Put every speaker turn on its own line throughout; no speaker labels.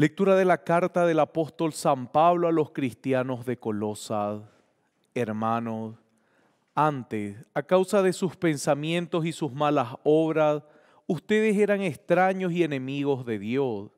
Lectura de la carta del apóstol San Pablo a los cristianos de Colosas. Hermanos, antes, a causa de sus pensamientos y sus malas obras, ustedes eran extraños y enemigos de Dios.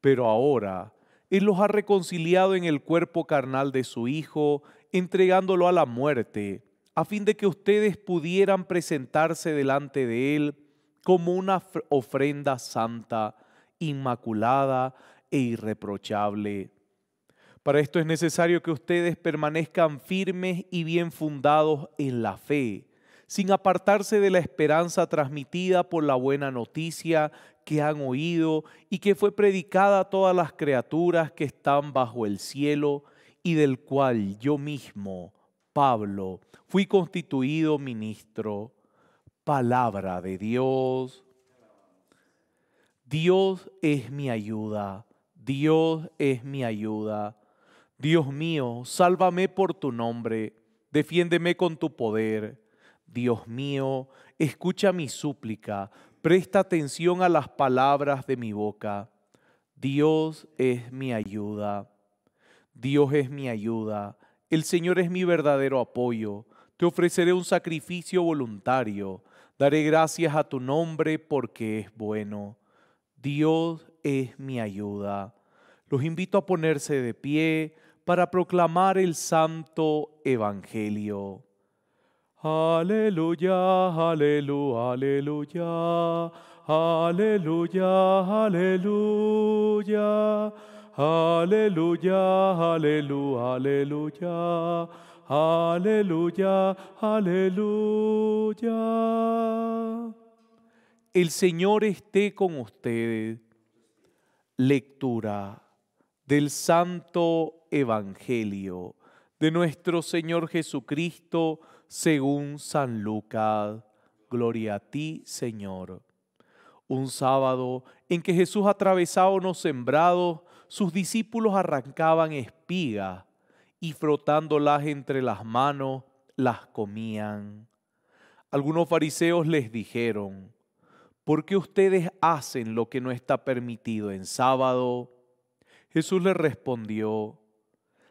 Pero ahora Él los ha reconciliado en el cuerpo carnal de su Hijo, entregándolo a la muerte, a fin de que ustedes pudieran presentarse delante de Él como una ofrenda santa, inmaculada e irreprochable. Para esto es necesario que ustedes permanezcan firmes y bien fundados en la fe, sin apartarse de la esperanza transmitida por la buena noticia que han oído y que fue predicada a todas las criaturas que están bajo el cielo y del cual yo mismo, Pablo, fui constituido ministro. Palabra de Dios. Dios es mi ayuda Dios es mi ayuda. Dios mío, sálvame por tu nombre, defiéndeme con tu poder. Dios mío, escucha mi súplica, presta atención a las palabras de mi boca. Dios es mi ayuda. Dios es mi ayuda. El Señor es mi verdadero apoyo. Te ofreceré un sacrificio voluntario. Daré gracias a tu nombre porque es bueno. Dios es mi ayuda. Los invito a ponerse de pie para proclamar el santo evangelio. Aleluya, aleluya, aleluya, aleluya, aleluya, aleluya, aleluya, aleluya, aleluya, aleluya. El Señor esté con ustedes Lectura del Santo Evangelio de nuestro Señor Jesucristo según San Lucas. Gloria a ti, Señor. Un sábado en que Jesús atravesaba unos sembrados, sus discípulos arrancaban espigas y frotándolas entre las manos, las comían. Algunos fariseos les dijeron, ¿por qué ustedes hacen lo que no está permitido en sábado? Jesús le respondió,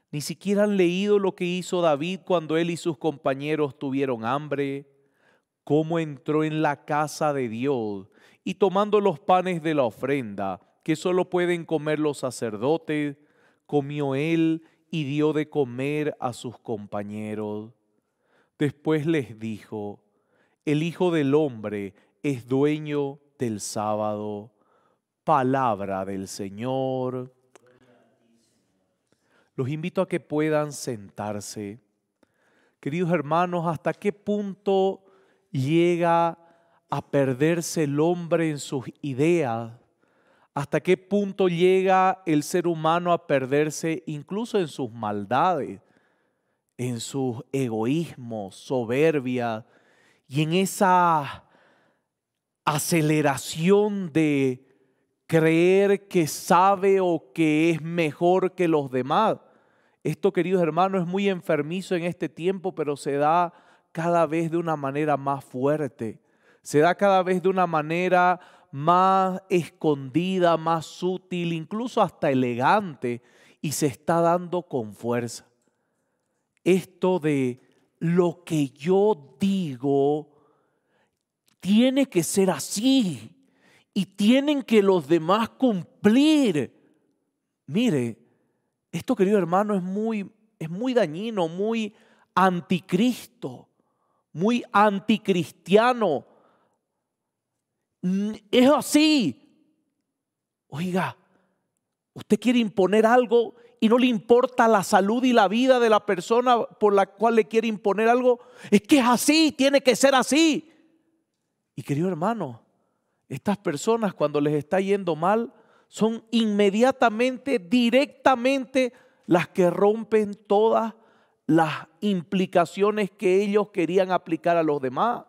ni siquiera han leído lo que hizo David cuando él y sus compañeros tuvieron hambre, cómo entró en la casa de Dios y tomando los panes de la ofrenda, que solo pueden comer los sacerdotes, comió él y dio de comer a sus compañeros. Después les dijo, el Hijo del Hombre es dueño del sábado. Palabra del Señor. Los invito a que puedan sentarse. Queridos hermanos, ¿hasta qué punto llega a perderse el hombre en sus ideas? ¿Hasta qué punto llega el ser humano a perderse incluso en sus maldades, en sus egoísmos, soberbia y en esa aceleración de creer que sabe o que es mejor que los demás. Esto, queridos hermanos, es muy enfermizo en este tiempo, pero se da cada vez de una manera más fuerte, se da cada vez de una manera más escondida, más sutil, incluso hasta elegante, y se está dando con fuerza. Esto de lo que yo digo tiene que ser así y tienen que los demás cumplir. Mire, esto querido hermano es muy, es muy dañino, muy anticristo, muy anticristiano. Mm, es así. Oiga, usted quiere imponer algo y no le importa la salud y la vida de la persona por la cual le quiere imponer algo. Es que es así, tiene que ser así. Y querido hermano, estas personas cuando les está yendo mal son inmediatamente, directamente las que rompen todas las implicaciones que ellos querían aplicar a los demás.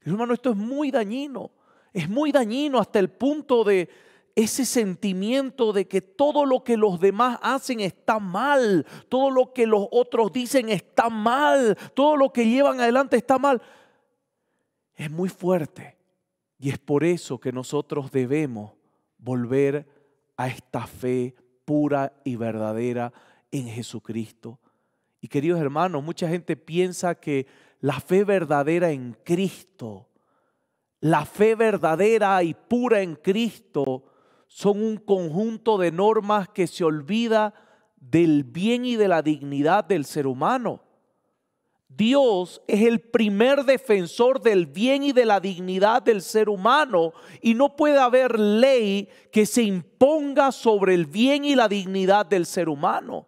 Querido hermano, esto es muy dañino. Es muy dañino hasta el punto de, ese sentimiento de que todo lo que los demás hacen está mal, todo lo que los otros dicen está mal, todo lo que llevan adelante está mal es muy fuerte y es por eso que nosotros debemos volver a esta fe pura y verdadera en Jesucristo. Y queridos hermanos, mucha gente piensa que la fe verdadera en Cristo, la fe verdadera y pura en Cristo, son un conjunto de normas que se olvida del bien y de la dignidad del ser humano. Dios es el primer defensor del bien y de la dignidad del ser humano y no puede haber ley que se imponga sobre el bien y la dignidad del ser humano.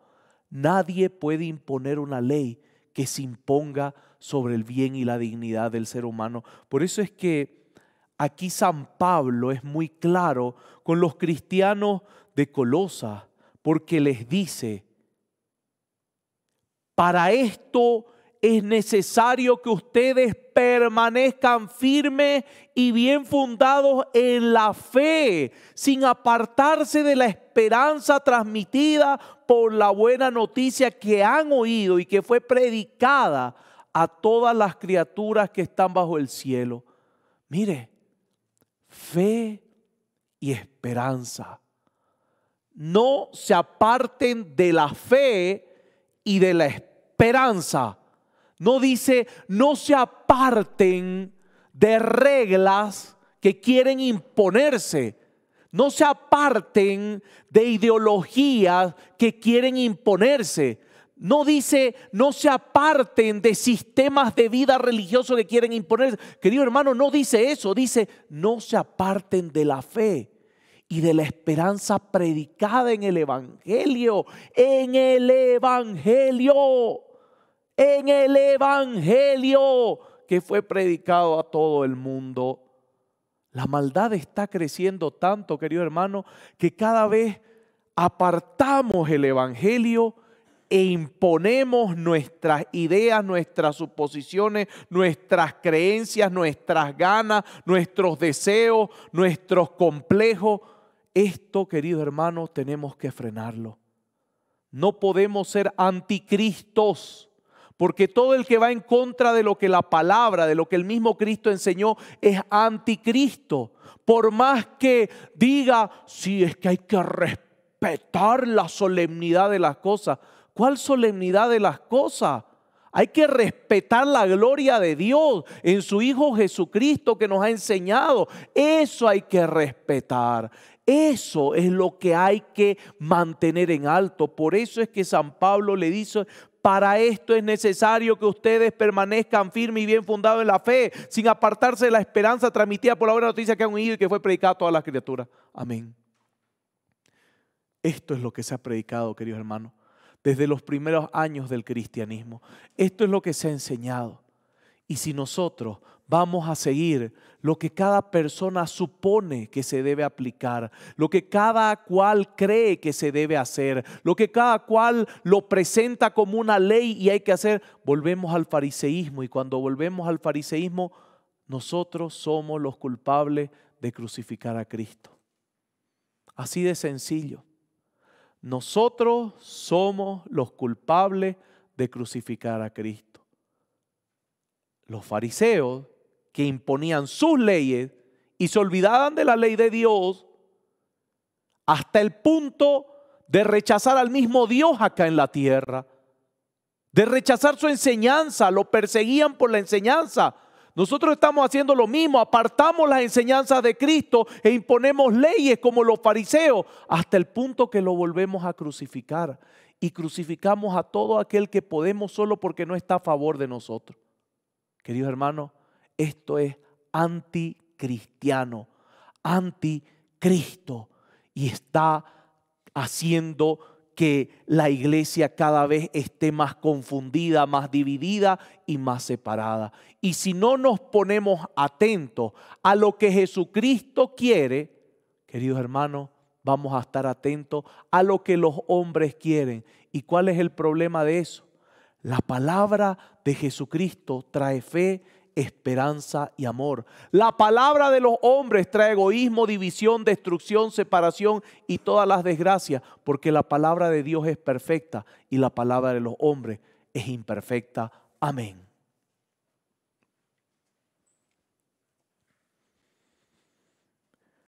Nadie puede imponer una ley que se imponga sobre el bien y la dignidad del ser humano. Por eso es que aquí San Pablo es muy claro con los cristianos de Colosa, porque les dice, para esto es necesario que ustedes permanezcan firmes y bien fundados en la fe, sin apartarse de la esperanza transmitida por la buena noticia que han oído y que fue predicada a todas las criaturas que están bajo el cielo. Mire, fe y esperanza. No se aparten de la fe y de la esperanza no dice, no se aparten de reglas que quieren imponerse. No se aparten de ideologías que quieren imponerse. No dice, no se aparten de sistemas de vida religioso que quieren imponerse. Querido hermano, no dice eso. Dice, no se aparten de la fe y de la esperanza predicada en el Evangelio. En el Evangelio en el Evangelio que fue predicado a todo el mundo. La maldad está creciendo tanto, querido hermano, que cada vez apartamos el Evangelio e imponemos nuestras ideas, nuestras suposiciones, nuestras creencias, nuestras ganas, nuestros deseos, nuestros complejos. Esto, querido hermano, tenemos que frenarlo. No podemos ser anticristos. Porque todo el que va en contra de lo que la palabra, de lo que el mismo Cristo enseñó, es anticristo. Por más que diga, sí, es que hay que respetar la solemnidad de las cosas. ¿Cuál solemnidad de las cosas? Hay que respetar la gloria de Dios en su Hijo Jesucristo que nos ha enseñado. Eso hay que respetar. Eso es lo que hay que mantener en alto. Por eso es que San Pablo le dice, para esto es necesario que ustedes permanezcan firmes y bien fundados en la fe, sin apartarse de la esperanza transmitida por la buena noticia que han oído y que fue predicada a todas las criaturas. Amén. Esto es lo que se ha predicado, queridos hermanos, desde los primeros años del cristianismo. Esto es lo que se ha enseñado y si nosotros vamos a seguir lo que cada persona supone que se debe aplicar, lo que cada cual cree que se debe hacer, lo que cada cual lo presenta como una ley y hay que hacer, volvemos al fariseísmo y cuando volvemos al fariseísmo, nosotros somos los culpables de crucificar a Cristo. Así de sencillo. Nosotros somos los culpables de crucificar a Cristo los fariseos que imponían sus leyes y se olvidaban de la ley de Dios hasta el punto de rechazar al mismo Dios acá en la tierra, de rechazar su enseñanza, lo perseguían por la enseñanza. Nosotros estamos haciendo lo mismo, apartamos las enseñanzas de Cristo e imponemos leyes como los fariseos, hasta el punto que lo volvemos a crucificar y crucificamos a todo aquel que podemos solo porque no está a favor de nosotros. Queridos hermanos, esto es anticristiano, anticristo y está haciendo que la iglesia cada vez esté más confundida, más dividida y más separada. Y si no nos ponemos atentos a lo que Jesucristo quiere, queridos hermanos, vamos a estar atentos a lo que los hombres quieren. ¿Y cuál es el problema de eso? La palabra de Jesucristo trae fe, esperanza y amor. La palabra de los hombres trae egoísmo, división, destrucción, separación y todas las desgracias, porque la palabra de Dios es perfecta y la palabra de los hombres es imperfecta. Amén.